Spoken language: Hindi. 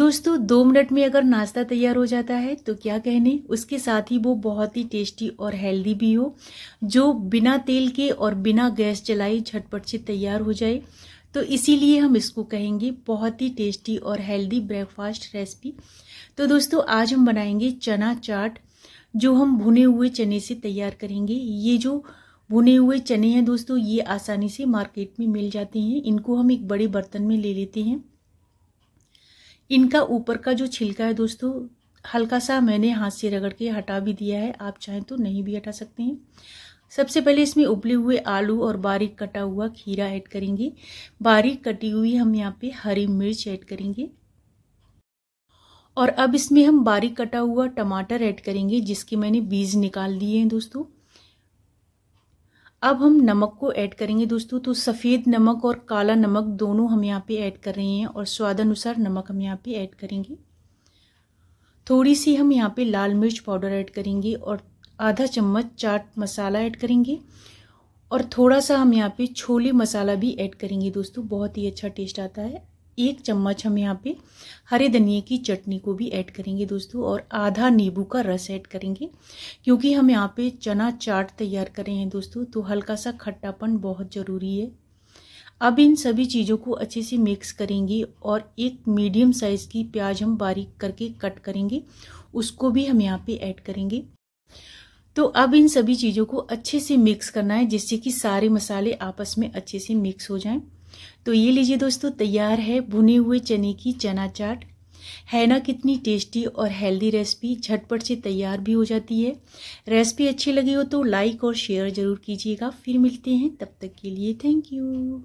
दोस्तों दो मिनट में अगर नाश्ता तैयार हो जाता है तो क्या कहने उसके साथ ही वो बहुत ही टेस्टी और हेल्दी भी हो जो बिना तेल के और बिना गैस चलाए झटपट से तैयार हो जाए तो इसीलिए हम इसको कहेंगे बहुत ही टेस्टी और हेल्दी ब्रेकफास्ट रेसिपी तो दोस्तों आज हम बनाएंगे चना चाट जो हम भुने हुए चने से तैयार करेंगे ये जो भुने हुए चने हैं दोस्तों ये आसानी से मार्केट में मिल जाते हैं इनको हम एक बड़े बर्तन में ले लेते हैं इनका ऊपर का जो छिलका है दोस्तों हल्का सा मैंने हाथ से रगड़ के हटा भी दिया है आप चाहें तो नहीं भी हटा सकते हैं सबसे पहले इसमें उबले हुए आलू और बारीक कटा हुआ खीरा ऐड करेंगे बारीक कटी हुई हम यहाँ पे हरी मिर्च ऐड करेंगे और अब इसमें हम बारीक कटा हुआ टमाटर ऐड करेंगे जिसके मैंने बीज निकाल दिए हैं दोस्तों अब हम नमक को ऐड करेंगे दोस्तों तो सफ़ेद नमक और काला नमक दोनों हम यहाँ पे ऐड कर रहे हैं और स्वादानुसार नमक हम यहाँ पे ऐड करेंगे थोड़ी सी हम यहाँ पे लाल मिर्च पाउडर ऐड करेंगे और आधा चम्मच चाट मसाला ऐड करेंगे और थोड़ा सा हम यहाँ पे छोले मसाला भी ऐड करेंगे दोस्तों बहुत ही अच्छा टेस्ट आता है एक चम्मच हम यहाँ पे हरे धनिए की चटनी को भी ऐड करेंगे दोस्तों और आधा नींबू का रस ऐड करेंगे क्योंकि हम यहाँ पे चना चाट तैयार करें हैं दोस्तों तो हल्का सा खट्टापन बहुत ज़रूरी है अब इन सभी चीज़ों को अच्छे से मिक्स करेंगे और एक मीडियम साइज़ की प्याज हम बारीक करके कट करेंगे उसको भी हम यहाँ पे ऐड करेंगे तो अब इन सभी चीज़ों को अच्छे से मिक्स करना है जिससे कि सारे मसाले आपस में अच्छे से मिक्स हो जाएं तो ये लीजिए दोस्तों तैयार है भुने हुए चने की चना चाट है ना कितनी टेस्टी और हेल्दी रेसिपी झटपट से तैयार भी हो जाती है रेसिपी अच्छी लगी हो तो लाइक और शेयर ज़रूर कीजिएगा फिर मिलते हैं तब तक के लिए थैंक यू